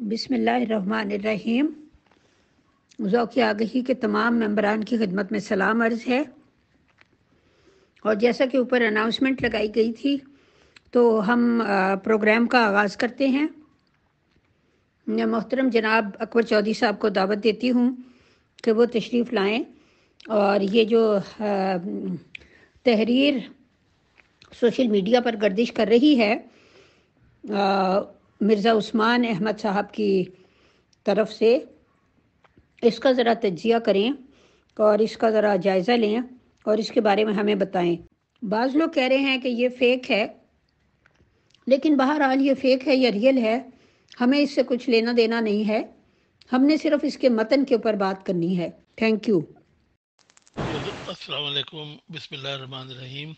बिसमीम ज़ौक़ आगही के तमाम मेम्बरान की खदमत में सलाम अर्ज़ है और जैसा कि ऊपर अनाउंसमेंट लगाई गई थी तो हम प्रोग्राम का आगाज़ करते हैं मैं मोहतरम जनाब अकबर चौधरी साहब को दावत देती हूँ कि वो तशरीफ़ लाएँ और ये जो तहरीर सोशल मीडिया पर गर्दिश कर रही है मिर्ज़ा उस्मान अहमद साहब की तरफ से इसका ज़रा तजिया करें और इसका ज़रा जायज़ा लें और इसके बारे में हमें बताएं बाज़ लोग कह रहे हैं कि ये फ़ेक है लेकिन बहरहाल ये फ़ेक है या रियल है हमें इससे कुछ लेना देना नहीं है हमने सिर्फ इसके मतन के ऊपर बात करनी है थैंक यू अस्सलाम वालेकुम बिस्मिल्लाह रहमान रहीम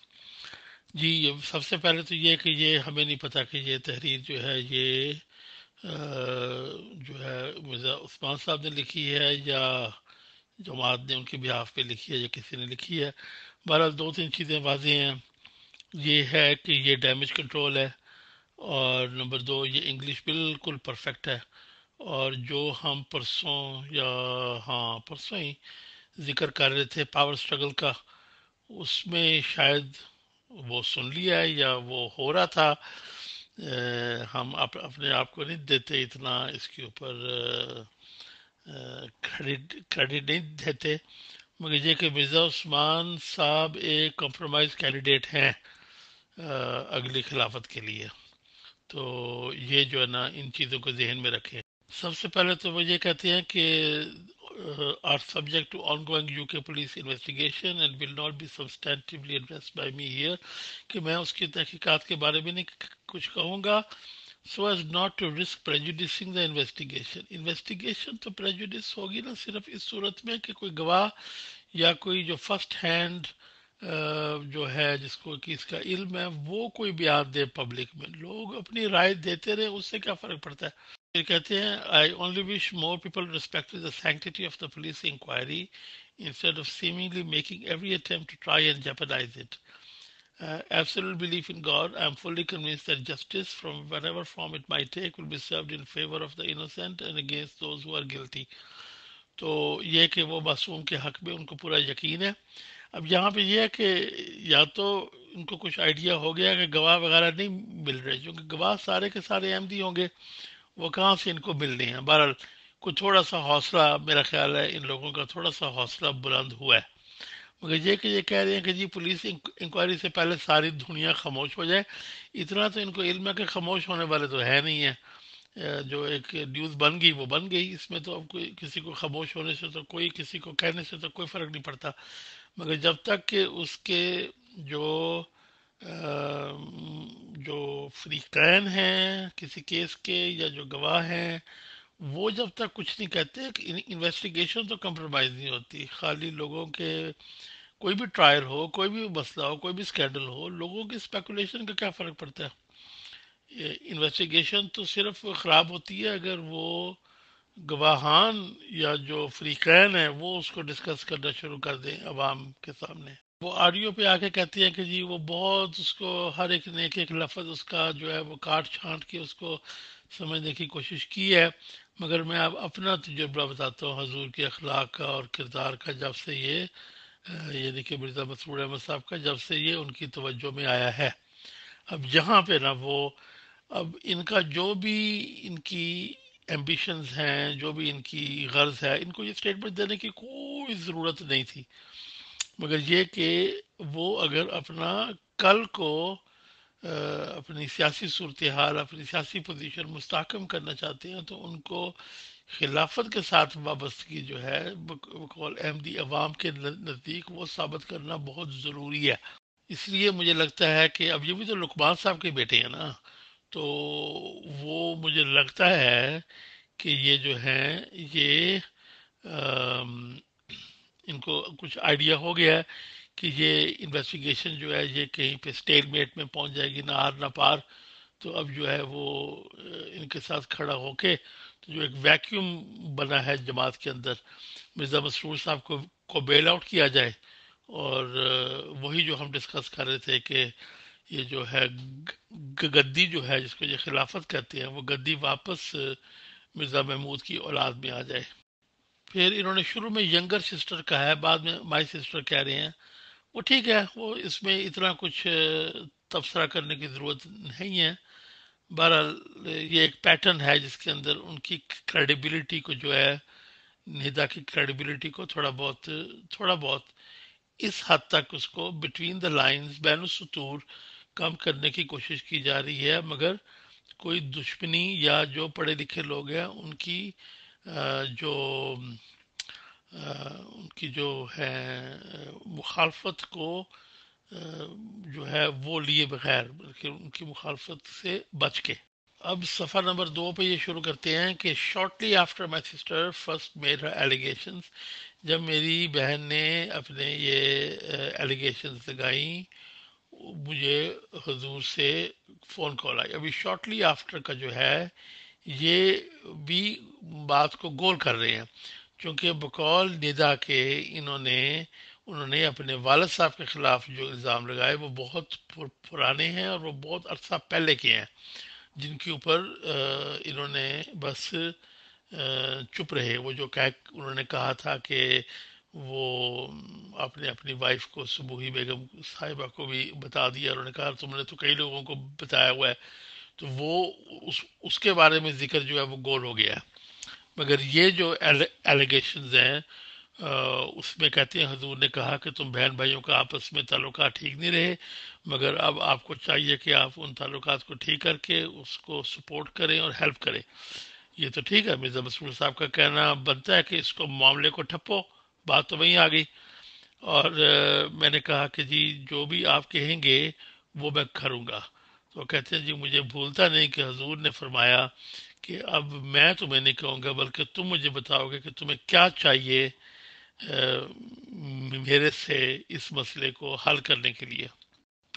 जी सबसे पहले तो ये कि ये हमें नहीं पता कि ये तहरीर जो है ये जो है मिर्ज़ा उस्मान साहब ने लिखी है या जमात ने उनके बिहाफ पे लिखी है या किसी ने लिखी है बहरहाल दो तीन चीज़ें वाजी हैं ये है कि ये डैमेज कंट्रोल है और नंबर दो ये इंग्लिश बिल्कुल परफेक्ट है और जो हम परसों या हाँ परसों ही जिक्र कर रहे थे पावर स्ट्रगल का उसमें शायद वो सुन लिया है या वो हो रहा था आ, हम आप, अपने आप को नहीं देते इतना इसके ऊपर क्रेडिट क्रेडिट नहीं देते मगर ये कि मिर्ज़ा उस्मान साहब एक कॉम्प्रोमाइज कैंडिडेट हैं अगली खिलाफत के लिए तो ये जो है ना इन चीज़ों को जहन में रखें सबसे पहले तो वो ये कहते हैं कि uh, are subject to ongoing UK police investigation and will not be substantively addressed by me here कि मैं उसकी तहकीकात के बारे में नहीं कुछ कहूँगा so as not to risk prejudicing the investigation investigation तो prejudice होगी ना सिर्फ इस सूरत में कि कोई गवाह या कोई जो first hand जो है जिसको कि इसका इल्म है वो कोई बयान दे पब्लिक में लोग अपनी राय देते रहे उससे क्या फर्क पड़ता है फिर कहते हैं I only wish more people respect the sanctity of the police inquiry instead of seemingly making every attempt to try and jeopardise it absolute believe in God I am fully convince that justice from whatever form it may take will be served in favour of the innocent and against those who are guilty तो ये कि वो मासूम के हक में उनको पूरा यकीन है अब यहाँ पे ये है कि या तो उनको कुछ आइडिया हो गया कि गवाह वगैरह नहीं मिल रहे क्योंकि गवाह सारे के सारे एम होंगे वो कहाँ से इनको मिलनी है बहरहाल कुछ थोड़ा सा हौसला मेरा ख्याल है इन लोगों का थोड़ा सा हौसला बुलंद हुआ है मगर ये कि ये कह रहे हैं कि जी पुलिस इंक्वायरी से पहले सारी दुनिया खामोश हो जाए इतना तो इनको इल्म है कि खामोश होने वाले तो है नहीं है जो एक न्यूज़ बन गई वो बन गई इसमें तो अब कोई किसी को खामोश होने से तो कोई किसी को कहने से तो कोई फ़र्क नहीं पड़ता मगर जब तक कि उसके जो जो कैन हैं किसी केस के या जो गवाह हैं वो जब तक कुछ नहीं कहते इन्वेस्टिगेशन तो कंप्रोमाइज़ नहीं होती खाली लोगों के कोई भी ट्रायल हो कोई भी मसला हो कोई भी स्कैंडल हो लोगों की स्पेकुलेशन का क्या फ़र्क पड़ता है इन्वेस्टिगेशन तो सिर्फ ख़राब होती है अगर वो गवाहान या जो फ्रीकैन है वो उसको डिस्कस करना शुरू कर दें आवाम के सामने वो ऑडियो पे आके कहती है कि जी वो बहुत उसको हर एक ने एक लफज उसका जो है वो काट छांट के उसको समझने की कोशिश की है मगर मैं अब अपना तजुर्बा बताता हूँ हजूर के अखलाक का और किरदार का जब से ये यानी कि मिर्ज़ा मसरूर अहमद साहब का जब से ये उनकी तवज्जो में आया है अब जहाँ पे ना वो अब इनका जो भी इनकी एम्बिशंस हैं जो भी इनकी गर्ज है इनको ये स्टेटमेंट देने की कोई ज़रूरत नहीं थी मगर ये कि वो अगर अपना कल को अपनी सियासी सूरत हाल अपनी सियासी पोजीशन मुस्तकम करना चाहते हैं तो उनको खिलाफत के साथ वाबस्तगी जो है बकौल अहमदी अवाम के नज़दीक वो साबित करना बहुत ज़रूरी है इसलिए मुझे लगता है कि अब ये भी तो लुकमान साहब के बेटे हैं ना तो वो मुझे लगता है कि ये जो हैं ये इनको कुछ आइडिया हो गया है कि ये इन्वेस्टिगेशन जो है ये कहीं पे स्टेलमेट में पहुंच जाएगी ना आर ना पार तो अब जो है वो इनके साथ खड़ा होके तो जो एक वैक्यूम बना है जमात के अंदर मिर्ज़ा मसरूर साहब को को बेल आउट किया जाए और वही जो हम डिस्कस कर रहे थे कि ये जो है गद्दी जो है जिसको ये खिलाफत कहते हैं वो गद्दी वापस मिर्ज़ा महमूद की औलाद में आ जाए फिर इन्होंने शुरू में यंगर सिस्टर कहा है बाद में माय सिस्टर कह रहे हैं वो ठीक है वो इसमें इतना कुछ तबसरा करने की ज़रूरत नहीं है बहरहाल ये एक पैटर्न है जिसके अंदर उनकी क्रेडिबिलिटी को जो है निदा की क्रेडिबिलिटी को थोड़ा बहुत थोड़ा बहुत इस हद तक उसको बिटवीन द लाइंस बैन सतूर कम करने की कोशिश की जा रही है मगर कोई दुश्मनी या जो पढ़े लिखे लोग हैं उनकी जो उनकी जो है मुखालफत को जो है वो लिए बगैर बल्कि उनकी मुखालफत से बच के अब सफ़र नंबर दो पे ये शुरू करते हैं कि shortly after my sister first made her allegation जब मेरी बहन ने अपने ये एलिगेशन लगाई मुझे हजूर से फ़ोन कॉल आई अभी शॉर्टली आफ्टर का जो है ये भी बात को गोल कर रहे हैं क्योंकि बकौल निदा के इन्होंने उन्होंने अपने वालद साहब के ख़िलाफ़ जो इल्ज़ाम लगाए वो बहुत पुर, पुराने हैं और वो बहुत अरसा पहले के हैं जिनके ऊपर इन्होंने बस चुप रहे वो जो कह उन्होंने कहा था कि वो अपने अपनी वाइफ को सुबूही बेगम साहिबा को भी बता दिया उन्होंने कहा तुमने तो कई लोगों को बताया हुआ है तो वो उस उसके बारे में जिक्र जो है वो गोल हो गया मगर ये जो एलिगेशन हैं उसमें कहते हैं हजूर ने कहा कि तुम बहन भाइयों का आपस में ताल्लुक ठीक नहीं रहे मगर अब आपको चाहिए कि आप उन ताल्लुक को ठीक करके उसको सपोर्ट करें और हेल्प करें ये तो ठीक है मिर्जा मसूर साहब का कहना बनता है कि इसको मामले को ठप्पो बात तो वहीं आ गई और आ, मैंने कहा कि जी जो भी आप कहेंगे वो मैं करूँगा तो कहते हैं जी मुझे भूलता नहीं कि हजूर ने फरमाया कि अब मैं तुम्हें नहीं कहूँगा बल्कि तुम मुझे बताओगे कि तुम्हें क्या चाहिए मेरे से इस मसले को हल करने के लिए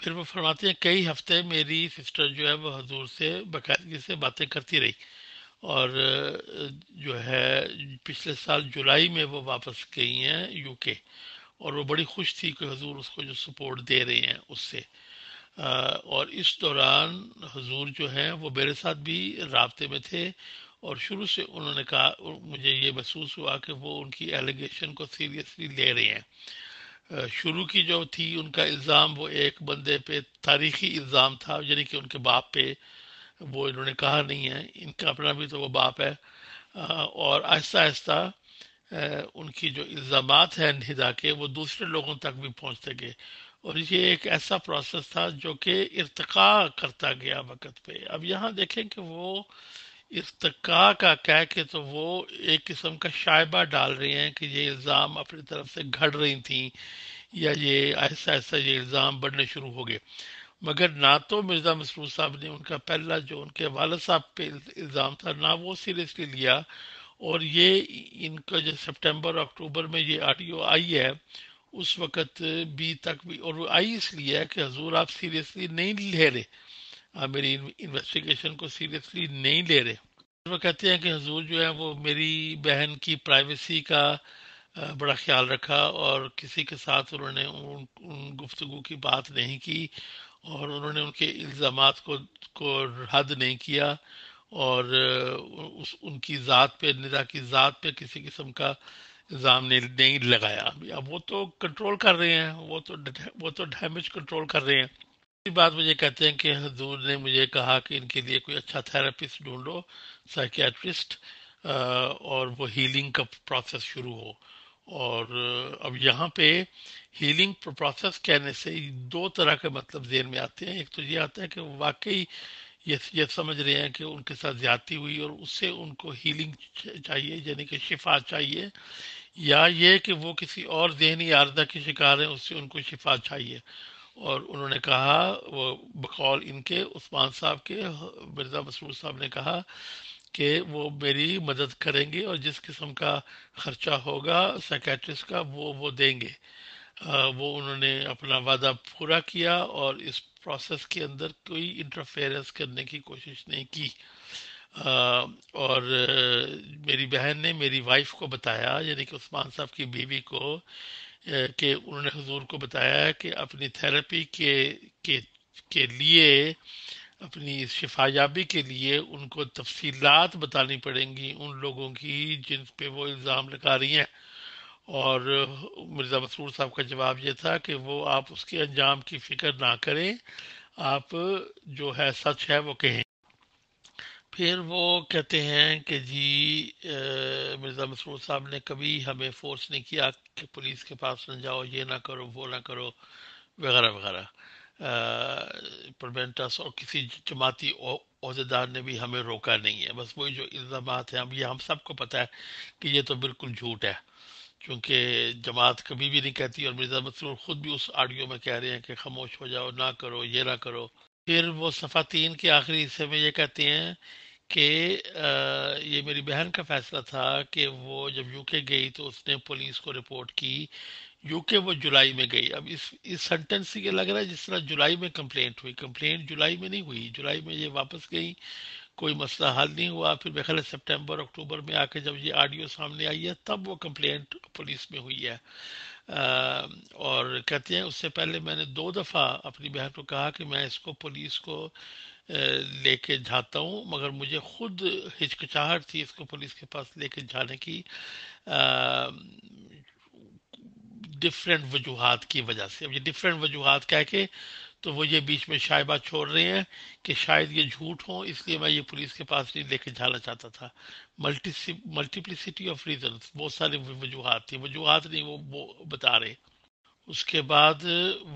फिर वो फरमाते हैं कई हफ्ते मेरी सिस्टर जो है वो हजूर से बाकायदगी से बातें करती रही और जो है पिछले साल जुलाई में वो वापस गई हैं यूके और वो बड़ी खुश थी कि हजूर उसको जो सपोर्ट दे रहे हैं उससे और इस दौरान हजूर जो हैं वो मेरे साथ भी रबते में थे और शुरू से उन्होंने कहा मुझे ये महसूस हुआ कि वो उनकी एलिगेशन को सीरियसली ले रहे हैं शुरू की जो थी उनका इल्ज़ाम वो एक बंदे पे तारीखी इल्ज़ाम था यानी कि उनके बाप पे वो इन्होंने कहा नहीं है इनका अपना भी तो वो बाप है और आहिस्ता आहिस्ता उनकी जो इल्ज़ाम हैं निदा के वो दूसरे लोगों तक भी पहुँचते गए और ये एक ऐसा प्रोसेस था जो कि इरतका करता गया वक़्त पे अब यहाँ देखें कि वो इरतका का कह के तो वो एक किस्म का शायबा डाल रही हैं कि ये इल्ज़ाम अपनी तरफ से घट रही थी या ये ऐसा ऐसा ये इल्ज़ाम बढ़ने शुरू हो गए मगर ना तो मिर्ज़ा मसरूर साहब ने उनका पहला जो उनके वाल साहब पे इल्ज़ाम था ना वो सीरियसली लिया और ये इनका जो सितंबर अक्टूबर में ये आडियो आई है उस वक़्त बी तक भी और वो आई इसलिए है कि हजूर आप सीरियसली नहीं ले रहे आप मेरी इन्वेस्टिगेशन को सीरियसली नहीं ले रहे वो कहते हैं कि हजूर जो है वो मेरी बहन की प्राइवेसी का बड़ा ख्याल रखा और किसी के साथ उन्होंने उन, उन गुफ्तु की बात नहीं की और उन्होंने उनके इल्ज़ाम को को हद नहीं किया और उस उनकी ज़ात पे निदा की ज़ात पे किसी किस्म का इल्ज़ाम ने नहीं लगाया अब वो तो कंट्रोल कर रहे हैं वो तो वो तो डैमेज कंट्रोल कर रहे हैं इसी बात मुझे कहते हैं कि हजूर ने मुझे कहा कि इनके लिए कोई अच्छा थेरेपिस्ट ढूंढो साइकियाट्रिस्ट और वो हीलिंग का प्रोसेस शुरू हो और अब यहाँ पे हीलिंग प्रोसेस कहने से दो तरह के मतलब जेन में आते हैं एक तो ये आता है कि वाकई ये ये समझ रहे हैं कि उनके साथ ज्यादती हुई और उससे उनको हीलिंग चाहिए यानी कि शिफा चाहिए या ये कि वो किसी और जहनी आरदा के शिकार हैं उससे उनको शिफा चाहिए और उन्होंने कहा वो बकौल इनके उस्मान साहब के मिर्ज़ा मसरूर साहब ने कहा कि वो मेरी मदद करेंगे और जिस किस्म का ख़र्चा होगा साइकेट्रिस्ट का वो वो देंगे आ, वो उन्होंने अपना वादा पूरा किया और इस प्रोसेस के अंदर कोई इंटरफेरेंस करने की कोशिश नहीं की और मेरी बहन ने मेरी वाइफ को बताया यानी कि उस्मान साहब की बीवी को कि उन्होंने हजूर को बताया कि अपनी थेरेपी के के के लिए अपनी शिफायाबी के लिए उनको तफसीलात बतानी पड़ेंगी उन लोगों की जिन पे वो इल्ज़ाम लगा रही हैं और मिर्ज़ा मसरूर साहब का जवाब ये था कि वो आप उसके अंजाम की फ़िक्र ना करें आप जो है सच है वो कहें फिर वो कहते हैं कि जी मिर्ज़ा मसरूर साहब ने कभी हमें फोर्स नहीं किया कि पुलिस के पास न जाओ ये ना करो वो ना करो वगैरह वगैरह प्रवेंटस और किसी जमाती अहदेदार ने भी हमें रोका नहीं है बस वही जो इल्ज़ाम हैं अब ये हम सबको पता है कि ये तो बिल्कुल झूठ है क्योंकि जमात कभी भी नहीं कहती और मिर्ज़ा मसरूर ख़ुद भी उस ऑडियो में कह रहे हैं कि खामोश हो जाओ ना करो ये ना करो फिर वो सफ़ा तीन के आखिरी हिस्से में ये कहते हैं कि ये मेरी बहन का फैसला था कि वो जब यूके गई तो उसने पुलिस को रिपोर्ट की यूके वो जुलाई में गई अब इस इस सेंटेंस से ये लग रहा है जिस तरह जुलाई में कंप्लेंट हुई कंप्लेंट जुलाई में नहीं हुई जुलाई में ये वापस गई कोई मसला हल नहीं हुआ फिर बेखल सितंबर अक्टूबर में आके जब ये ऑडियो सामने आई है तब वो कंप्लेंट पुलिस में हुई है और कहते हैं उससे पहले मैंने दो दफ़ा अपनी बहन को कहा कि मैं इसको पुलिस को लेके जाता हूँ मगर मुझे खुद हिचकिचाहट थी इसको पुलिस के पास लेके जाने की डिफरेंट वजूहत की वजह से अब ये डिफरेंट वजूहत कह के तो वो ये बीच में शायबा छोड़ रहे हैं कि शायद ये झूठ हो इसलिए मैं ये पुलिस के पास नहीं लेके जाना चाहता था मल्टी मल्टीप्लिसिटी ऑफ रीजन बहुत सारी वजूहत थी वजूहत नहीं वो वो बता रहे उसके बाद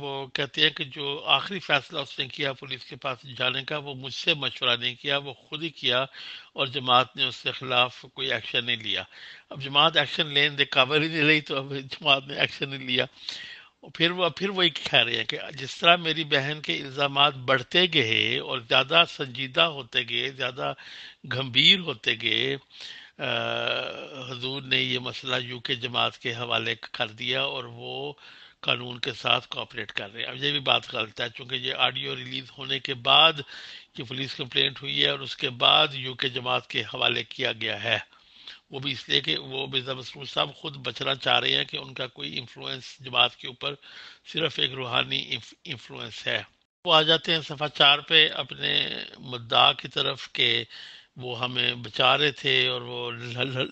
वो कहते हैं कि जो आखिरी फैसला उसने किया पुलिस के पास जाने का वो मुझसे मशवरा नहीं किया वो खुद ही किया और जमात ने उसके खिलाफ कोई एक्शन नहीं लिया अब जमात एक्शन लेने काबर ही नहीं रही तो अब जमात ने एक्शन नहीं लिया फिर वह फिर वही कह रहे हैं कि जिस तरह मेरी बहन के इल्ज़ाम बढ़ते गए और ज़्यादा संजीदा होते गए ज़्यादा गंभीर होते गए हजूर ने ये मसला यूके जमात के हवाले कर दिया और वो कानून के साथ कॉपरेट कर रहे हैं अब ये भी बात गलत है चूँकि ये ऑडियो रिलीज होने के बाद ये पुलिस कंप्लेंट हुई है और उसके बाद के जमात के हवाले किया गया है वो भी इसलिए कि वो मिर्जा मसरूर साहब खुद बचना चाह रहे हैं कि उनका कोई इन्फ्लुएंस जमात के ऊपर सिर्फ एक रूहानी इन्फ्लुएंस है वो आ जाते हैं सफ़ा चार पे अपने मुद्दा की तरफ के वो हमें बचा रहे थे और वो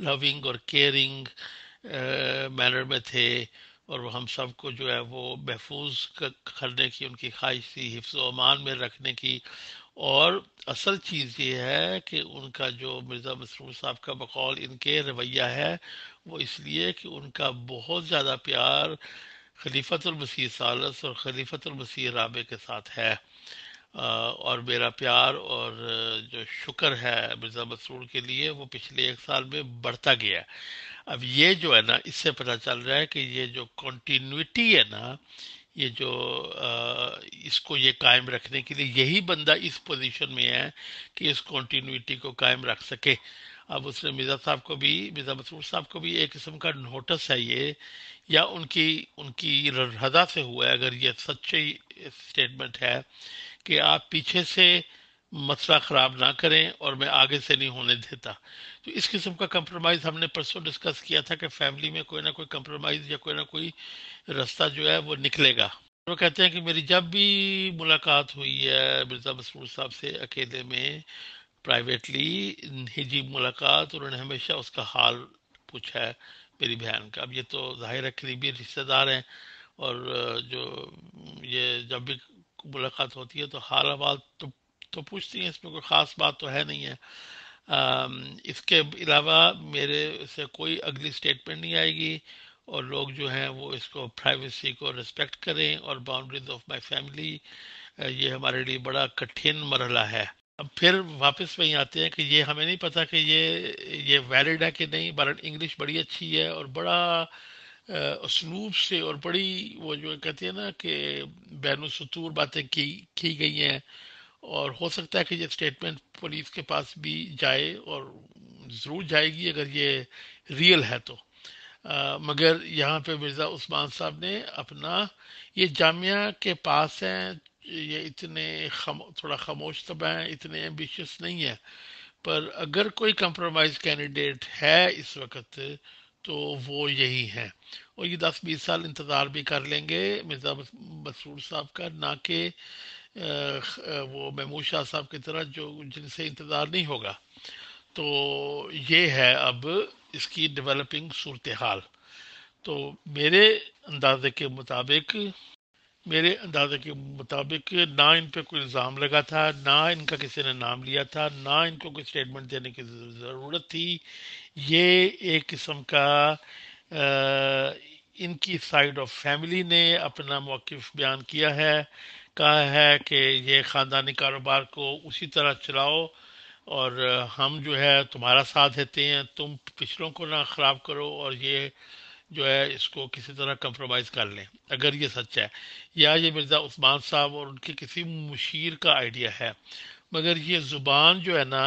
लविंग और केयरिंग मैनर में थे और वो हम सबको जो है वो महफूज करने की उनकी ख्वाहिश थी हिफ्स अमान में रखने की और असल चीज़ ये है कि उनका जो मिर्ज़ा मसरूर साहब का बकौल इनके रवैया है वो इसलिए कि उनका बहुत ज़्यादा प्यार खलीफतमसीह सालस और खलीफ़तमसी राबे के साथ है और मेरा प्यार और जो शुक्र है मिर्ज़ा मसरूर के लिए वो पिछले एक साल में बढ़ता गया है अब ये जो है ना इससे पता चल रहा है कि ये जो कॉन्टीन्यूटी है ना ये जो आ, इसको ये कायम रखने के लिए यही बंदा इस पोजीशन में है कि इस कॉन्टीन्यूटी को कायम रख सके अब उसने मिर्जा साहब को भी मिर्जा मसरूर साहब को भी एक किस्म का नोटिस है ये या उनकी उनकी रजा से हुआ है अगर ये सच्ची स्टेटमेंट है कि आप पीछे से मसला ख़राब ना करें और मैं आगे से नहीं होने देता तो इस किस्म का कंप्रोमाइज़ हमने परसों डिस्कस किया था कि फैमिली में कोई ना कोई कम्प्रोमाइज़ या कोई ना कोई रास्ता जो है वो निकलेगा वो कहते हैं कि मेरी जब भी मुलाकात हुई है मिर्ज़ा मसरूर साहब से अकेले में प्राइवेटली हिजी मुलाकात उन्होंने हमेशा उसका हाल पूछा है मेरी बहन का अब ये तो जाहिर है करीबी रिश्तेदार हैं और जो ये जब भी मुलाकात होती है तो हाल हवाल तो तो पूछती हैं इसमें कोई ख़ास बात तो है नहीं है इसके अलावा मेरे से कोई अगली स्टेटमेंट नहीं आएगी और लोग जो हैं वो इसको प्राइवेसी को रिस्पेक्ट करें और बाउंड्रीज ऑफ माय फैमिली ये हमारे लिए बड़ा कठिन मरहला है अब फिर वापस वहीं आते हैं कि ये हमें नहीं पता कि ये ये वैलिड है कि नहीं बार इंग्लिश बड़ी अच्छी है और बड़ा उसलूब से और बड़ी वो जो कहती है ना कि बैन सतूर बातें की की गई हैं और हो सकता है कि ये स्टेटमेंट पुलिस के पास भी जाए और ज़रूर जाएगी अगर ये रियल है तो आ, मगर यहाँ पे मिर्ज़ा उस्मान साहब ने अपना ये जामिया के पास हैं ये इतने खम थोड़ा खामोश तब तो हैं इतने एम्बिशियस नहीं है पर अगर कोई कंप्रोमाइज कैंडिडेट है इस वक्त तो वो यही है और ये दस बीस साल इंतज़ार भी कर लेंगे मिर्ज़ा मसूर साहब का ना कि वो महमूद शाह साहब की तरह जो जिनसे इंतज़ार नहीं होगा तो ये है अब इसकी डेवलपिंग सूरत हाल तो मेरे अंदाजे के मुताबिक मेरे अंदाजे के मुताबिक ना इन पर कोई इल्ज़ाम लगा था ना इनका किसी ने नाम लिया था ना इनको कोई स्टेटमेंट देने की ज़रूरत थी ये एक किस्म का आ, इनकी साइड ऑफ फैमिली ने अपना मौक़ बयान किया है कहा है कि ये ख़ानदानी कारोबार को उसी तरह चलाओ और हम जो है तुम्हारा साथ देते हैं तुम पिछलों को ना ख़राब करो और ये जो है इसको किसी तरह कंप्रोमाइज़ कर लें अगर ये सच है या ये मिर्ज़ा उस्मान साहब और उनके किसी मुशीर का आइडिया है मगर ये ज़ुबान जो है ना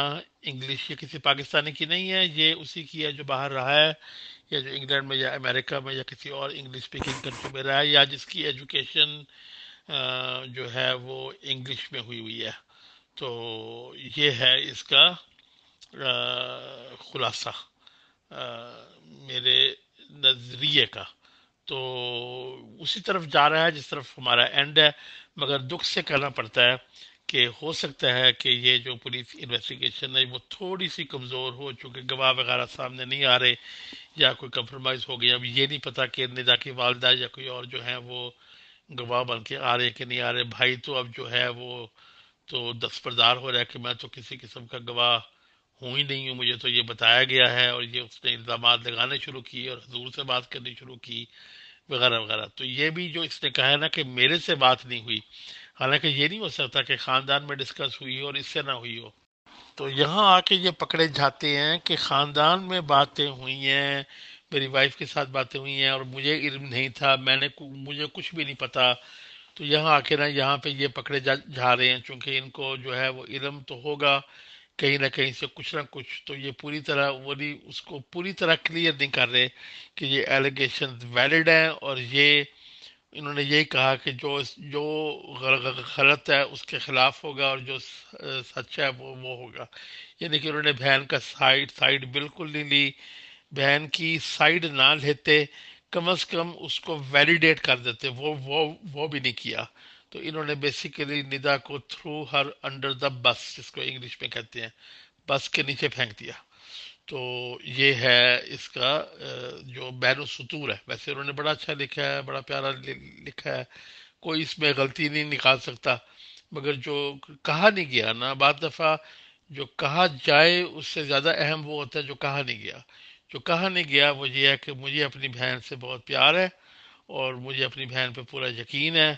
इंग्लिश या किसी पाकिस्तानी की नहीं है ये उसी की है जो बाहर रहा है या जो इंग्लैंड में या अमेरिका में या किसी और इंग्लिश स्पीकिंग कंट्री में रहा है या जिसकी एजुकेशन जो है वो इंग्लिश में हुई हुई है तो ये है इसका खुलासा मेरे नज़रिए का तो उसी तरफ जा रहा है जिस तरफ हमारा एंड है मगर दुख से कहना पड़ता है कि हो सकता है कि ये जो पुलिस इन्वेस्टिगेशन है वो थोड़ी सी कमज़ोर हो चूँकि गवाह वगैरह सामने नहीं आ रहे या कोई कंप्रोमाइज़ हो गया अब ये नहीं पता कि निदा की वालदा या कोई और जो है वो गवाह बन के आ रहे कि नहीं आ रहे भाई तो अब जो है वो तो दस्तरदार हो रहा है कि मैं तो किसी किस्म का गवाह हूँ ही नहीं हूँ मुझे तो ये बताया गया है और ये उसने इल्ज़ाम लगाने शुरू किए और हजूर से बात करनी शुरू की वगैरह वगैरह तो ये भी जो इसने कहा है ना कि मेरे से बात नहीं हुई हालांकि ये नहीं हो सकता कि ख़ानदान में डिस्कस हुई हो और इससे ना हुई हो तो यहाँ आके ये पकड़े जाते हैं कि ख़ानदान में बातें हुई हैं मेरी वाइफ के साथ बातें हुई हैं और मुझे इल्म नहीं था मैंने मुझे कुछ भी नहीं पता तो यहाँ आके ना यहाँ पे ये पकड़े जा जा रहे हैं चूँकि इनको जो है वो इलम तो होगा कहीं ना कहीं से कुछ ना कुछ तो ये पूरी तरह वो नहीं उसको पूरी तरह क्लियर नहीं कर रहे कि ये एलिगेशन वैलिड हैं और ये इन्होंने यही कहा कि जो जो गलत है उसके खिलाफ होगा और जो सच है वो वो होगा यानी कि उन्होंने बहन का साइड साइड बिल्कुल नहीं ली बहन की साइड ना लेते कम से कम उसको वैलिडेट कर देते वो वो वो भी नहीं किया तो इन्होंने बेसिकली निदा को through her under the bus जिसको इंग्लिश में कहते हैं बस के नीचे फेंक दिया तो ये है इसका जो बैन सतूर है वैसे उन्होंने बड़ा अच्छा लिखा है बड़ा प्यारा लिखा है कोई इसमें गलती नहीं निकाल सकता मगर जो कहा नहीं गया ना बाद दफ़ा जो कहा जाए उससे ज़्यादा अहम वो होता है जो कहा नहीं गया जो कहा नहीं गया वो ये है कि मुझे अपनी बहन से बहुत प्यार है और मुझे अपनी बहन पे पूरा यकीन है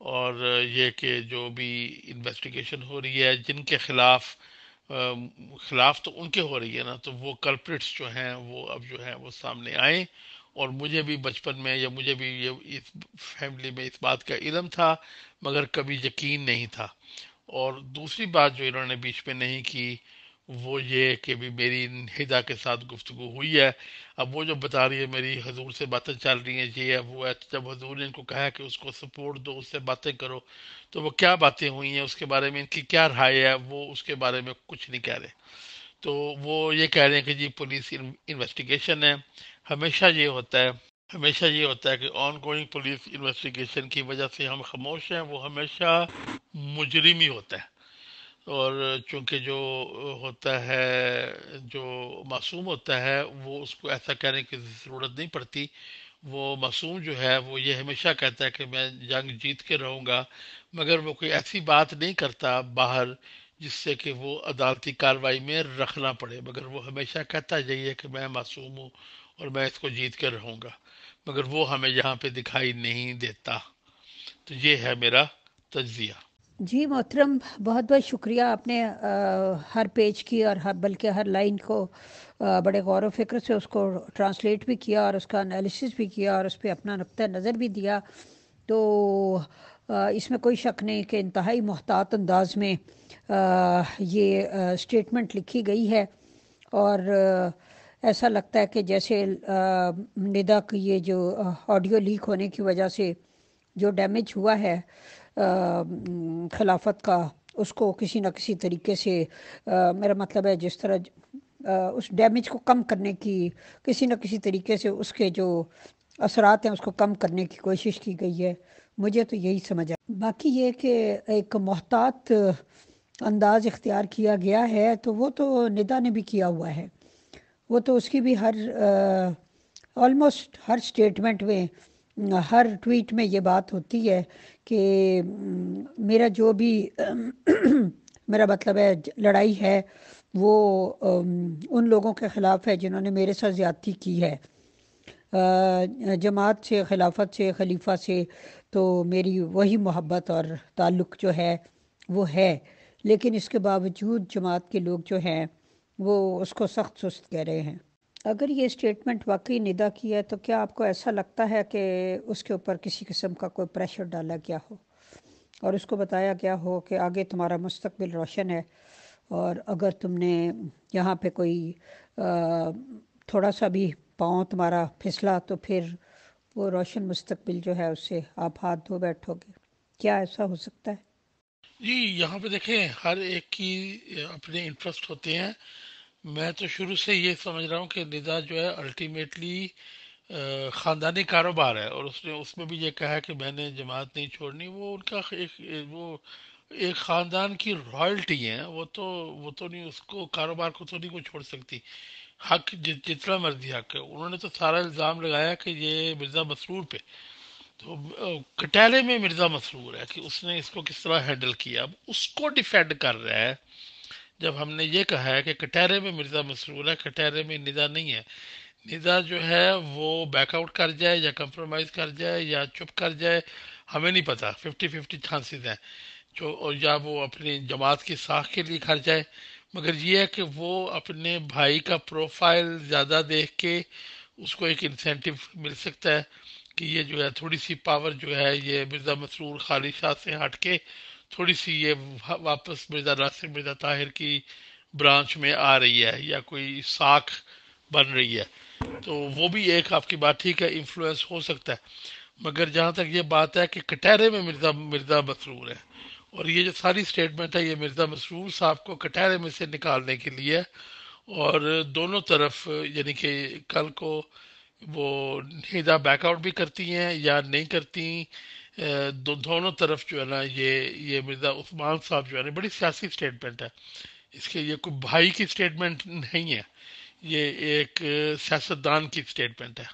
और ये कि जो भी इन्वेस्टिगेशन हो रही है जिनके खिलाफ खिलाफ तो उनके हो रही है ना तो वो कल्प्रिट्स जो हैं वो अब जो हैं वो सामने आए और मुझे भी बचपन में या मुझे भी ये इस फैमिली में इस बात का इलम था मगर कभी यकीन नहीं था और दूसरी बात जो इन्होंने बीच में नहीं की वो ये कि भी मेरी हिदा के साथ गुफ्तु हुई है अब वो जो बता रही है मेरी हजूर से बातें चल रही हैं ये है वो है तो जब हजूर ने इनको कहा कि उसको सपोर्ट दो उससे बातें करो तो वो क्या बातें हुई हैं उसके बारे में इनकी क्या राय है वो उसके बारे में कुछ नहीं कह रहे तो वो ये कह रहे हैं कि जी पुलिस इन्वेस्टिगेशन है हमेशा ये होता है हमेशा ये होता है कि ऑन गोइंग पुलिस इन्वेस्टिगेशन की वजह से हम खामोश हैं वो हमेशा मुजरिम ही होता है और चूंकि जो होता है जो मासूम होता है वो उसको ऐसा कहने की ज़रूरत नहीं पड़ती वो मासूम जो है वो ये हमेशा कहता है कि मैं जंग जीत के रहूँगा मगर वो कोई ऐसी बात नहीं करता बाहर जिससे कि वो अदालती कार्रवाई में रखना पड़े मगर वो हमेशा कहता यही है कि मैं मासूम हूँ और मैं इसको जीत के रहूँगा मगर वो हमें यहाँ पे दिखाई नहीं देता तो ये है मेरा तजिया जी मोहतरम बहुत बहुत शुक्रिया आपने आ, हर पेज की और हर बल्कि हर लाइन को आ, बड़े गौर फिक्र से उसको ट्रांसलेट भी किया और उसका एनालिसिस भी किया और उस पर अपना नुकतः नज़र भी दिया तो आ, इसमें कोई शक नहीं कि इंतहाई महतात अंदाज में आ, ये आ, स्टेटमेंट लिखी गई है और ऐसा लगता है कि जैसे निदा की ये जो ऑडियो लीक होने की वजह से जो डैमेज हुआ है खिलाफत का उसको किसी न किसी तरीके से आ, मेरा मतलब है जिस तरह आ, उस डैमेज को कम करने की किसी न किसी तरीके से उसके जो असरात हैं उसको कम करने की कोशिश की गई है मुझे तो यही समझ आ बाकी ये कि एक मोहतात अंदाज इख्तियार किया गया है तो वो तो निदा ने भी किया हुआ है वो तो उसकी भी हर ऑलमोस्ट हर स्टेटमेंट में हर ट्वीट में ये बात होती है कि मेरा जो भी मेरा मतलब है लड़ाई है वो उन लोगों के ख़िलाफ़ है जिन्होंने मेरे साथ ज़्यादती की है जमात से खिलाफत से खलीफा से तो मेरी वही मोहब्बत और ताल्लुक़ जो है वो है लेकिन इसके बावजूद जमात के लोग जो हैं वो उसको सख्त सुस्त कह रहे हैं अगर ये स्टेटमेंट वाकई निदा की है तो क्या आपको ऐसा लगता है कि उसके ऊपर किसी किस्म का कोई प्रेशर डाला गया हो और उसको बताया गया हो कि आगे तुम्हारा मुस्तबिल रोशन है और अगर तुमने यहाँ पे कोई आ, थोड़ा सा भी पाँव तुम्हारा फिसला तो फिर वो रोशन मुस्तबिल जो है उससे आप हाथ धो बैठोगे क्या ऐसा हो सकता है जी यहाँ पे देखें हर एक की अपने इंटरेस्ट होते हैं मैं तो शुरू से ये समझ रहा हूँ कि निदा जो है अल्टीमेटली ख़ानदानी कारोबार है और उसने उसमें भी ये कहा कि मैंने जमात नहीं छोड़नी वो उनका एक वो एक ख़ानदान की रॉयल्टी है वो तो वो तो नहीं उसको कारोबार को तो नहीं वो छोड़ सकती हक जि, जितना मर्जी हक है उन्होंने तो सारा इल्ज़ाम लगाया कि ये मिर्ज़ा मसरूर पे तो कटहरे में मिर्ज़ा मसरूर है कि उसने इसको किस तरह हैंडल किया अब उसको डिफेंड कर रहा है जब हमने ये कहा है कि कटहरे में मिर्ज़ा मसरूर है कटहरे में निदा नहीं है निदा जो है वो बैकआउट कर जाए या कंप्रोमाइज़ कर जाए या चुप कर जाए हमें नहीं पता फिफ्टी फिफ्टी चांसेस हैं जो और या वो अपनी जमात की साख के लिए खर जाए मगर ये है कि वो अपने भाई का प्रोफाइल ज़्यादा देख के उसको एक इंसेंटिव मिल सकता है कि ये जो है थोड़ी सी पावर जो है ये मिर्ज़ा मसरूर खालिद शाह से हट के थोड़ी सी ये वापस मिर्जा नासिर मिर्जा ताहिर की ब्रांच में आ रही है या कोई साख बन रही है तो वो भी एक आपकी बात ठीक है इन्फ्लुएंस हो सकता है मगर जहाँ तक ये बात है कि कटहरे में मिर्जा मिर्जा मसरूर है और ये जो सारी स्टेटमेंट है ये मिर्जा मसरूर साहब को कटहरे में से निकालने के लिए और दोनों तरफ यानी कि कल को वो निदा बैकआउट भी करती हैं या नहीं करती दो, दोनों तरफ जो है ना ये ये मिर्ज़ा उस्मान साहब जो है ना बड़ी सियासी स्टेटमेंट है इसके ये कोई भाई की स्टेटमेंट नहीं है ये एक सियासतदान की स्टेटमेंट है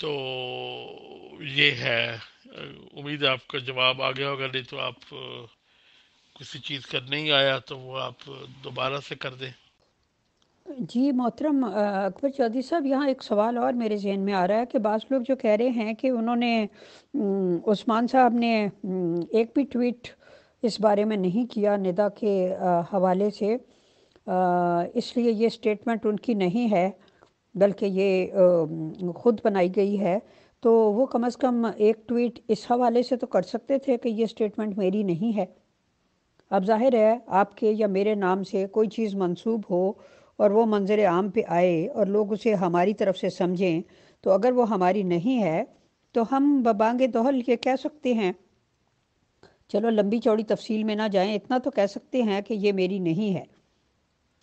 तो ये है उम्मीद है आपका जवाब आ गया होगा नहीं तो आप किसी चीज़ का नहीं आया तो वो आप दोबारा से कर दें जी मोहतरम अकबर चौधरी साहब यहाँ एक सवाल और मेरे जहन में आ रहा है कि बास लोग जो कह रहे हैं कि उन्होंने उस्मान साहब ने एक भी ट्वीट इस बारे में नहीं किया निदा के हवाले से इसलिए ये स्टेटमेंट उनकी नहीं है बल्कि ये खुद बनाई गई है तो वो कम अज़ कम एक ट्वीट इस हवाले से तो कर सकते थे कि ये स्टेटमेंट मेरी नहीं है अब जाहिर है आपके या मेरे नाम से कोई चीज़ मंसूब हो और वो मंजर आम पे आए और लोग उसे हमारी तरफ से समझें तो अगर वो हमारी नहीं है तो हम बबांग दोहल ये कह सकते हैं चलो लंबी चौड़ी तफसील में ना जाएं इतना तो कह सकते हैं कि ये मेरी नहीं है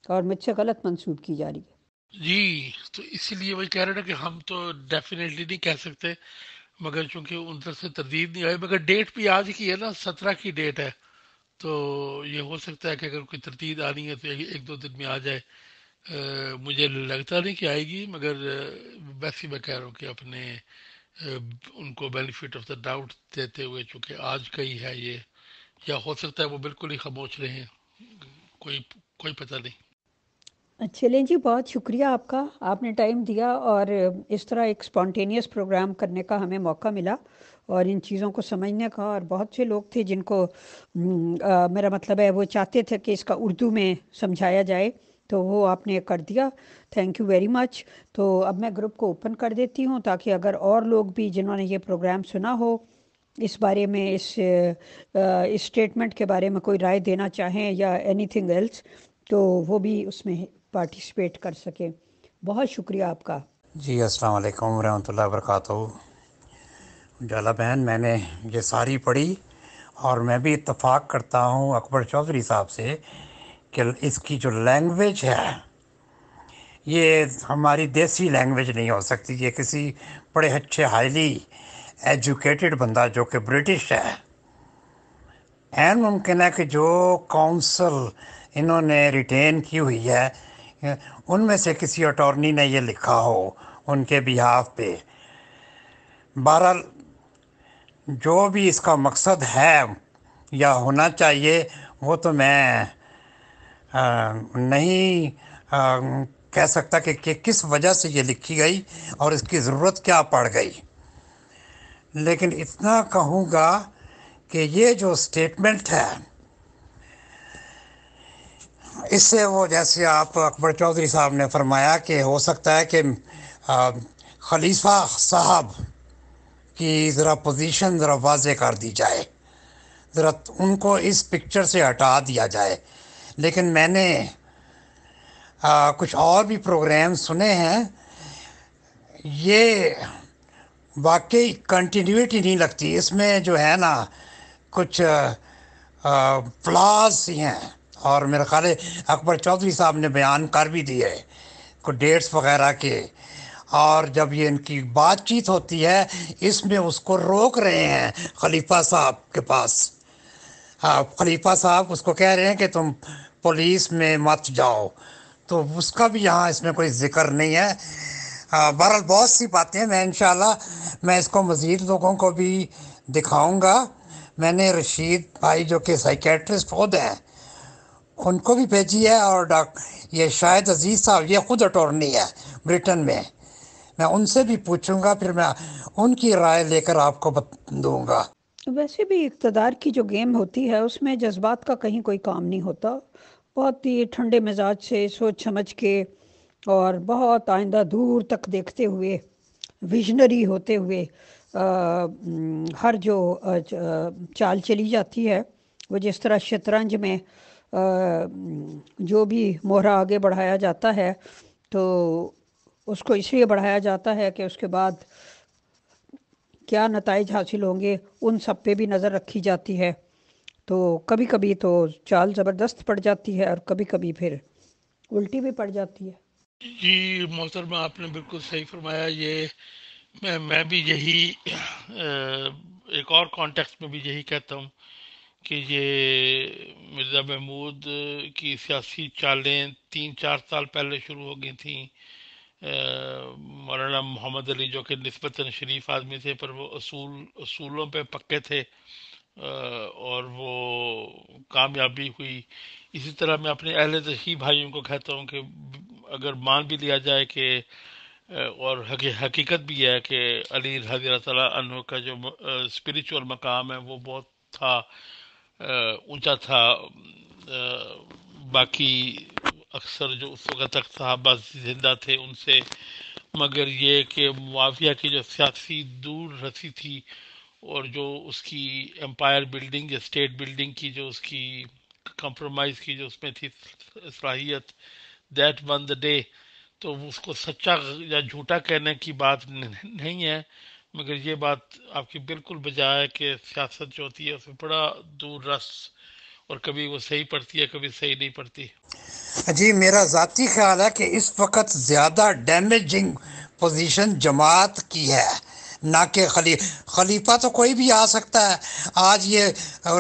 और मुझसे गलत मंसूब की जा रही है जी तो इसीलिए वही कह रहे ना कि हम तो डेफिनेटली नहीं कह सकते मगर चूंकि उन तरफ से तरदीद नहीं आई मगर डेट भी आज की है ना सत्रह की डेट है तो ये हो सकता है कि अगर कोई तरतीद आनी है तो एक दो दिन में आ जाए मुझे लगता नहीं कि आएगी मगर वैसे मैं कह रहा हूँ कि अपने उनको बेनिफिट ऑफ द डाउट देते हुए चूँकि आज का ही है ये या हो सकता है वो बिल्कुल ही खामोश रहे कोई कोई पता नहीं चलें अच्छा, जी बहुत शुक्रिया आपका आपने टाइम दिया और इस तरह एक स्पॉन्टेनियस प्रोग्राम करने का हमें मौका मिला और इन चीज़ों को समझने का और बहुत से लोग थे जिनको आ, हम्म, मेरा मतलब है वो चाहते थे कि इसका उर्दू में समझाया जाए तो वो आपने कर दिया थैंक यू वेरी मच तो अब मैं ग्रुप को ओपन कर देती हूँ ताकि अगर और लोग भी जिन्होंने ये प्रोग्राम सुना हो इस बारे में इस स्टेटमेंट के बारे में कोई राय देना चाहें या एनीथिंग एल्स तो वो भी उसमें पार्टिसिपेट कर सकें बहुत शुक्रिया आपका जी अस्सलाम वालेकुम वरहमतुल्लाह वबरकातहू जाला बहन मैंने ये सारी पढ़ी और मैं भी इतफ़ाक़ करता हूँ अकबर चौधरी साहब से कि इसकी जो लैंग्वेज है ये हमारी देसी लैंग्वेज नहीं हो सकती ये किसी बड़े अच्छे हाईली एजुकेटेड बंदा जो कि ब्रिटिश है एन मुमकिन है कि जो काउंसिल इन्होंने रिटेन की हुई है उनमें से किसी अटॉर्नी ने ये लिखा हो उनके बिहाफ पे बहरहाल जो भी इसका मकसद है या होना चाहिए वो तो मैं नहीं कह सकता कि, कि किस वजह से ये लिखी गई और इसकी ज़रूरत क्या पड़ गई लेकिन इतना कहूँगा कि ये जो स्टेटमेंट है इससे वो जैसे आप अकबर चौधरी साहब ने फरमाया कि हो सकता है कि खलीफा साहब की ज़रा पोजीशन ज़रा वाज कर दी जाए ज़रा उनको इस पिक्चर से हटा दिया जाए लेकिन मैंने आ, कुछ और भी प्रोग्राम सुने हैं ये वाकई कंटिन्यूटी नहीं लगती इसमें जो है ना कुछ फ्लाज ही हैं और मेरे ख्याल अकबर चौधरी साहब ने बयान कर भी दिए कुछ डेट्स वगैरह के और जब ये इनकी बातचीत होती है इसमें उसको रोक रहे हैं खलीफा साहब के पास हाँ खलीफा साहब उसको कह रहे हैं कि तुम पुलिस में मत जाओ तो उसका भी यहाँ इसमें कोई जिक्र नहीं है हाँ, बहरहाल बहुत सी बातें मैं इन मैं इसको मज़ीद लोगों को भी दिखाऊंगा मैंने रशीद भाई जो कि साइकेट्रिस्ट खुद हैं उनको भी भेजी है और डॉक्टर ये शायद अजीज़ साहब ये खुद अटोर्नी है ब्रिटेन में मैं उनसे भी पूछूंगा फिर मैं उनकी राय लेकर आपको दूंगा वैसे भी इकतदार की जो गेम होती है उसमें जज्बात का कहीं कोई काम नहीं होता बहुत ही ठंडे मिजाज से सोच समझ के और बहुत आइंदा दूर तक देखते हुए विजनरी होते हुए आ, हर जो चाल चली जाती है वो जिस तरह शतरंज में आ, जो भी मोहरा आगे बढ़ाया जाता है तो उसको इसलिए बढ़ाया जाता है कि उसके बाद क्या नतज हासिल होंगे उन सब पे भी नज़र रखी जाती है तो कभी कभी तो चाल ज़बरदस्त पड़ जाती है और कभी कभी फिर उल्टी भी पड़ जाती है जी मोहतरमा आपने बिल्कुल सही फरमाया ये मैं मैं भी यही एक और कॉन्टेक्स्ट में भी यही कहता हूँ कि ये मिर्ज़ा महमूद की सियासी चालें तीन चार साल पहले शुरू हो गई थी मौलाना मोहम्मद अली जो कि नस्बता शरीफ आदमी थे पर वो असूल असूलों पे पक्के थे और वो कामयाबी हुई इसी तरह मैं अपने अहल तशी भाइयों को कहता हूँ कि अगर मान भी लिया जाए कि और हकी, हकीकत भी है कि अली हज़ी तन का जो स्पिरिचुअल मकाम है वो बहुत था ऊंचा था बाकी अक्सर जो उस वक्त तक साहबा जिंदा थे उनसे मगर ये कि मुआविया की जो सियासी दूर रसी थी और जो उसकी एम्पायर बिल्डिंग या स्टेट बिल्डिंग की जो उसकी कंप्रोमाइज़ की जो उसमें थी सलाहियत दैट वन द डे तो उसको सच्चा या झूठा कहने की बात नहीं है मगर ये बात आपकी बिल्कुल बजाय कि सियासत जो होती है उसमें बड़ा दूर रस और कभी वो सही पड़ती है कभी सही नहीं पड़ती जी मेरा ज़ाती ख्याल है कि इस वक्त ज़्यादा डैमेजिंग पोजीशन जमात की है ना कि खली खलीफा तो कोई भी आ सकता है आज ये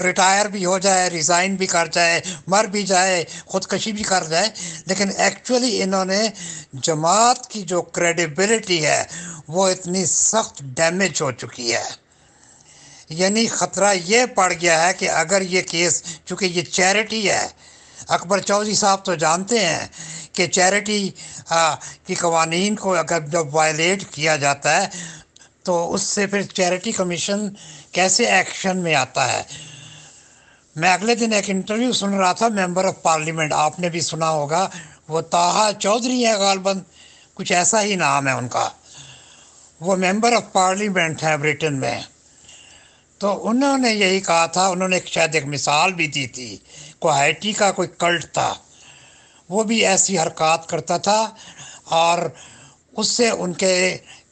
रिटायर भी हो जाए रिज़ाइन भी कर जाए मर भी जाए ख़ुदकशी भी कर जाए लेकिन एक्चुअली इन्होंने जमात की जो क्रेडिबिलिटी है वो इतनी सख्त डैमेज हो चुकी है यानी ख़तरा ये पड़ गया है कि अगर ये केस चूँकि ये चैरिटी है अकबर चौधरी साहब तो जानते हैं कि चैरिटी की कवानीन को अगर जब वायलेट किया जाता है तो उससे फिर चैरिटी कमीशन कैसे एक्शन में आता है मैं अगले दिन एक इंटरव्यू सुन रहा था मेंबर ऑफ पार्लियामेंट आपने भी सुना होगा वो ताहा चौधरी है गालबन कुछ ऐसा ही नाम है उनका वो मेंबर ऑफ पार्लियामेंट है ब्रिटेन में तो उन्होंने यही कहा था उन्होंने शायद एक मिसाल भी दी थी कोहैटी का कोई कल्ट था वो भी ऐसी हरकत करता था और उससे उनके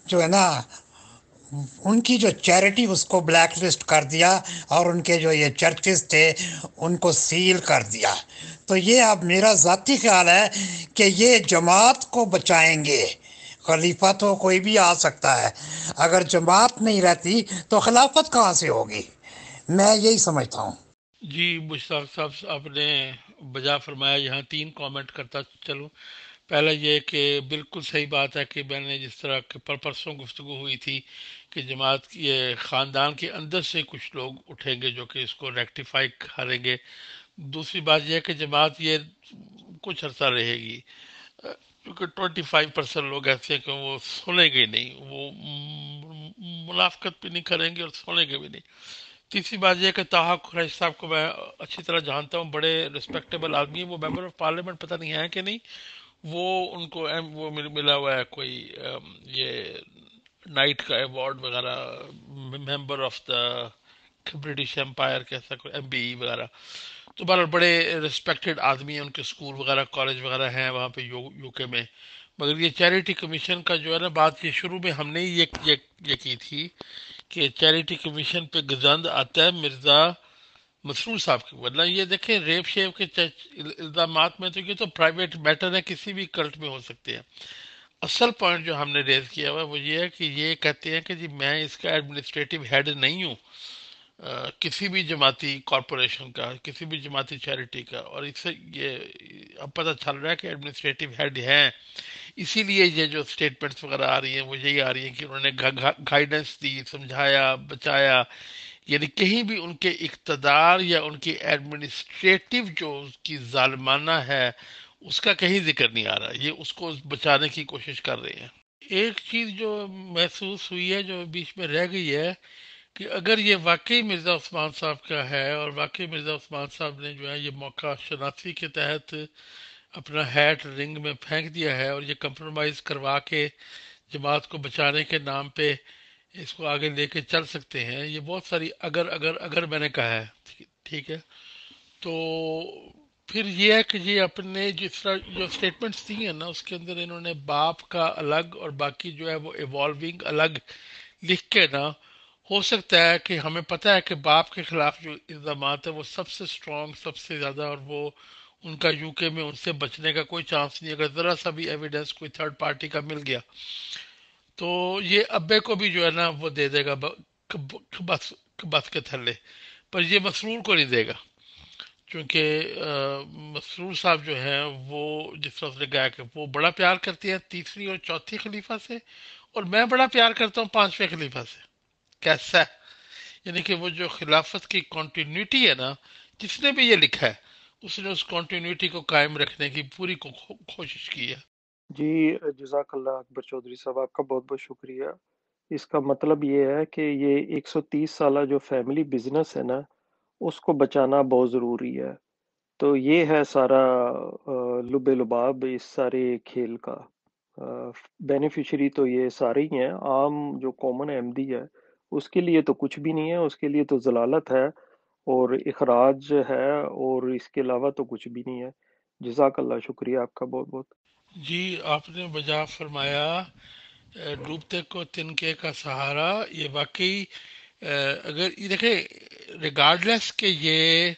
जो है ना उनकी जो चैरिटी उसको ब्लैक लिस्ट कर दिया और उनके जो ये चर्चेस थे उनको सील कर दिया तो ये अब मेरा ज़ाती ख्याल है कि ये जमात को बचाएंगे खलीफा तो कोई भी आ सकता है अगर जमात नहीं रहती तो खिलाफत कहाँ से होगी मैं यही समझता हूँ जी मुश्ताक साहब आपने बजा फरमाया यहाँ तीन कमेंट करता चलूँ पहला ये कि बिल्कुल सही बात है कि मैंने जिस तरह के पर परसों गुफ्तु हुई थी कि जमात ये ख़ानदान के अंदर से कुछ लोग उठेंगे जो कि इसको रेक्टिफाई करेंगे दूसरी बात यह कि जमात ये कुछ अर्सा रहेगी क्योंकि ट्वेंटी फाइव परसेंट लोग ऐसे हैं कि वो सुनेंगे नहीं वो मुलाफकत भी नहीं करेंगे और सुनेंगे भी नहीं तीसरी बात यह कि ताहा खुराइश साहब को मैं अच्छी तरह जानता हूँ बड़े रिस्पेक्टेबल आदमी है वो मेंबर ऑफ पार्लियामेंट पता नहीं है कि नहीं वो उनको वो मिला हुआ है कोई ये नाइट का अवार्ड वगैरह member of the British empire कैसा कोई एम बी e वगैरह तो बहर बड़े रिस्पेक्टेड आदमी हैं उनके स्कूल वगैरह कॉलेज वगैरह हैं वहाँ पे यू यूके में मगर ये चैरिटी कमीशन का जो है ना बात ये शुरू में हमने ये ये, ये की थी कि चैरिटी कमीशन पे गजंद आता है मिर्ज़ा मसरूर साहब के मतलब ये देखें रेप शेप के इल्ज़ाम में तो ये तो प्राइवेट मैटर है किसी भी कल्ट में हो सकते हैं असल पॉइंट जो हमने रेज किया हुआ है वो ये है कि ये कहते हैं कि जी मैं इसका एडमिनिस्ट्रेटिव हेड नहीं हूँ किसी भी जमाती कॉरपोरेशन का किसी भी जमाती चैरिटी का और इससे ये अब पता चल रहा है कि एडमिनिस्ट्रेटिव हेड हैं इसीलिए ये जो स्टेटमेंट्स वगैरह आ रही हैं मुझे ये आ रही है कि उन्होंने गाइडेंस दी समझाया बचाया यानी कहीं भी उनके इकतदार या उनकी एडमिनिस्ट्रेटिव जो उसकी जालमाना है उसका कहीं जिक्र नहीं आ रहा ये उसको बचाने की कोशिश कर रही है एक चीज़ जो महसूस हुई है जो बीच में रह गई है कि अगर ये वाकई मिर्ज़ा उस्मान साहब का है और वाकई मिर्ज़ा उस्मान साहब ने जो है ये मौका शनाती के तहत अपना हैट रिंग में फेंक दिया है और ये कंप्रोमाइज़ करवा के जमात को बचाने के नाम पे इसको आगे लेके चल सकते हैं ये बहुत सारी अगर अगर अगर मैंने कहा है ठीक है तो फिर ये है कि ये अपने जिस तरह जो स्टेटमेंट्स दी हैं ना उसके अंदर इन्होंने बाप का अलग और बाकी जो है वो इवॉल्विंग अलग लिख के ना हो सकता है कि हमें पता है कि बाप के खिलाफ जो इल्ज़ाम है वो सबसे स्ट्रॉन्ग सबसे ज़्यादा और वो उनका यूके में उनसे बचने का कोई चांस नहीं अगर ज़रा सा भी एविडेंस कोई थर्ड पार्टी का मिल गया तो ये अब्बे को भी जो है ना वो दे देगा बस बस के थल्ले पर ये मसरूर को नहीं देगा क्योंकि मसरूर साहब जो हैं वो जिस तरह से गाया कि वो बड़ा प्यार करती है तीसरी और चौथी खलीफा से और मैं बड़ा प्यार करता हूँ पाँचवें खलीफा से कैसा है यानी कि वो जो खिलाफत की कॉन्टीन्यूटी है ना जिसने भी ये लिखा है उसने उस कॉन्टीन्यूटी को कायम रखने की पूरी को, कोशिश की है जी जजाकल्ला अकबर चौधरी साहब आपका बहुत बहुत शुक्रिया इसका मतलब ये है कि ये 130 साल जो फैमिली बिजनेस है ना उसको बचाना बहुत ज़रूरी है तो ये है सारा लुबे लुबाब इस सारे खेल का बेनिफिशरी तो ये सारे ही हैं आम जो कॉमन एमडी है उसके लिए तो कुछ भी नहीं है उसके लिए तो जलालत है और इखराज है और इसके अलावा तो कुछ भी नहीं है अल्लाह शुक्रिया आपका बहुत बहुत जी आपने बजा फरमाया डूबते को तिनके का सहारा ये वाकई अगर ये देखे रिगार्डलेस के ये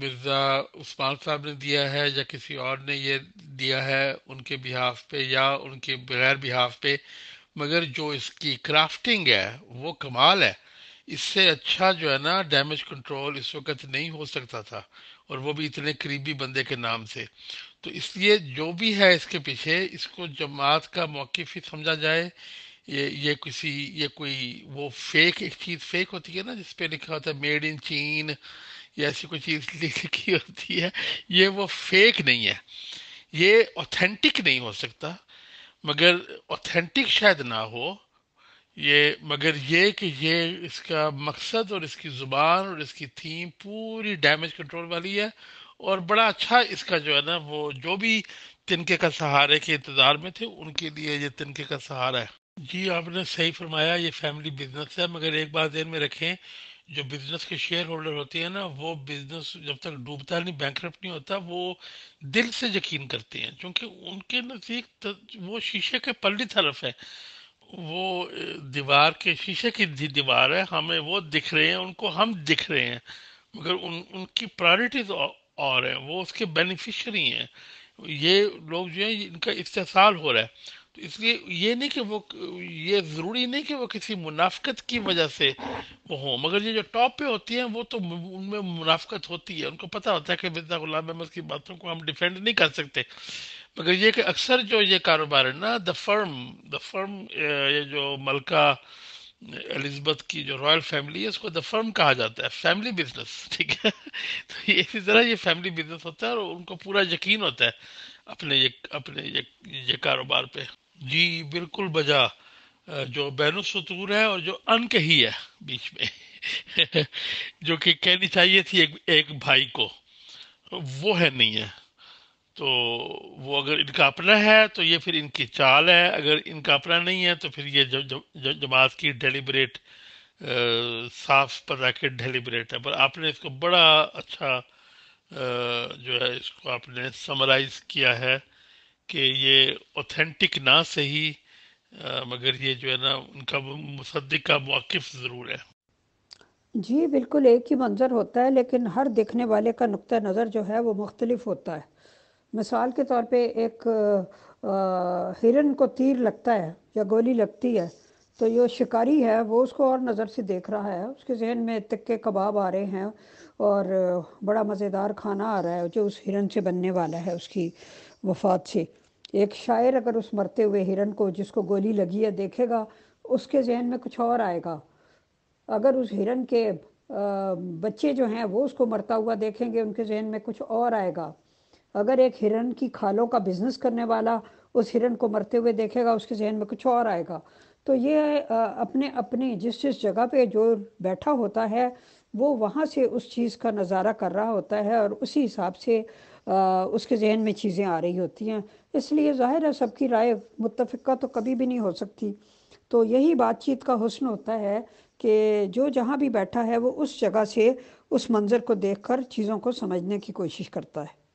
मिर्ज़ा उस्मान साहब ने दिया है या किसी और ने ये दिया है उनके बिहाफ पे या उनके बगैर बिहाफ पे मगर जो इसकी क्राफ्टिंग है वो कमाल है इससे अच्छा जो है ना डैमेज कंट्रोल इस वक्त नहीं हो सकता था और वो भी इतने करीबी बंदे के नाम से तो इसलिए जो भी है इसके पीछे इसको जमात का मौकफ ही समझा जाए ये ये किसी ये कोई वो फेक एक चीज़ फेक होती है ना जिसपे लिखा होता है मेड इन चीन या ऐसी कोई चीज़ लिखी होती है ये वो फेक नहीं है ये ऑथेंटिक नहीं हो सकता मगर ऑथेंटिक शायद ना हो ये मगर ये कि ये इसका मकसद और इसकी ज़ुबान और इसकी थीम पूरी डैमेज कंट्रोल वाली है और बड़ा अच्छा इसका जो है ना वो जो भी तिनके का सहारे के इंतज़ार में थे उनके लिए ये तिनके का सहारा है जी आपने सही फरमाया ये फैमिली बिजनेस है मगर एक बात ध्यान में रखें जो बिजनेस के शेयर होल्डर होते हैं ना वो बिजनेस जब तक डूबता नहीं बैंक नहीं होता वो दिल से यकीन करते हैं क्योंकि उनके नज़दीक वो शीशे के पल्ली तरफ है वो दीवार के शीशे की दीवार है हमें वो दिख रहे हैं उनको हम दिख रहे हैं मगर उन उनकी प्रायोरिटीज और हैं वो उसके बेनिफिशरी हैं ये लोग जो है इनका इस्तेसाल हो रहा है इसलिए ये नहीं कि वो ये ज़रूरी नहीं कि वो किसी मुनाफ्त की वजह से वो हों मगर ये जो टॉप पे होती हैं वो तो उनमें मुनाफ्त होती है उनको पता होता है कि मिर्जा गुलाम अहमद की बातों को हम डिफेंड नहीं कर सकते मगर ये कि अक्सर जो ये कारोबार है ना द फर्म द फर्म ये जो मलका एलिजबथ की जो रॉयल फैमिली है उसको द फर्म कहा जाता है फैमिली बिजनेस ठीक है तो ये इसी तरह ये फैमिली बिजनेस होता है और उनको पूरा यकीन होता है अपने ये अपने ये ये कारोबार पे जी बिल्कुल बजा जो बैन सतूर है और जो अनकही है बीच में जो कि कहनी चाहिए थी एक एक भाई को वो है नहीं है तो वो अगर इनका अपना है तो ये फिर इनकी चाल है अगर इनका अपना नहीं है तो फिर ये जमात की डेलीबरेट साफ पता के डेलीबरेट है पर आपने इसको बड़ा अच्छा जो है इसको आपने समराइज किया है कि ये ऑथेंटिक ना सही आ, मगर ये जो है ना उनका मुसद का वाकिफ ज़रूर है जी बिल्कुल एक ही मंज़र होता है लेकिन हर देखने वाले का नुक़ नज़र जो है वो मुख्तलिफ होता है मिसाल के तौर पे एक हिरन को तीर लगता है या गोली लगती है तो जो शिकारी है वो उसको और नज़र से देख रहा है उसके जहन में तिक्के कबाब आ रहे हैं और बड़ा मज़ेदार खाना आ रहा है जो उस हिरन से बनने वाला है उसकी वफात से एक शायर अगर उस मरते हुए हिरन को जिसको गोली लगी है देखेगा उसके जहन में कुछ और आएगा अगर उस हिरन के बच्चे जो हैं वो उसको मरता हुआ देखेंगे उनके जहन में कुछ और आएगा अगर एक हिरन की खालों का बिजनेस करने वाला उस हिरन को मरते हुए देखेगा उसके जहन में कुछ और आएगा तो ये अपने अपने जिस जिस जगह पे जो बैठा होता है वो वहाँ से उस चीज़ का नज़ारा कर रहा होता है और उसी हिसाब से उसके जहन में चीज़ें आ रही होती हैं इसलिए ज़ाहिर है सबकी राय मुतफ़ा तो कभी भी नहीं हो सकती तो यही बातचीत का हुसन होता है कि जो जहाँ भी बैठा है वो उस जगह से उस मंज़र को देखकर चीज़ों को समझने की कोशिश करता है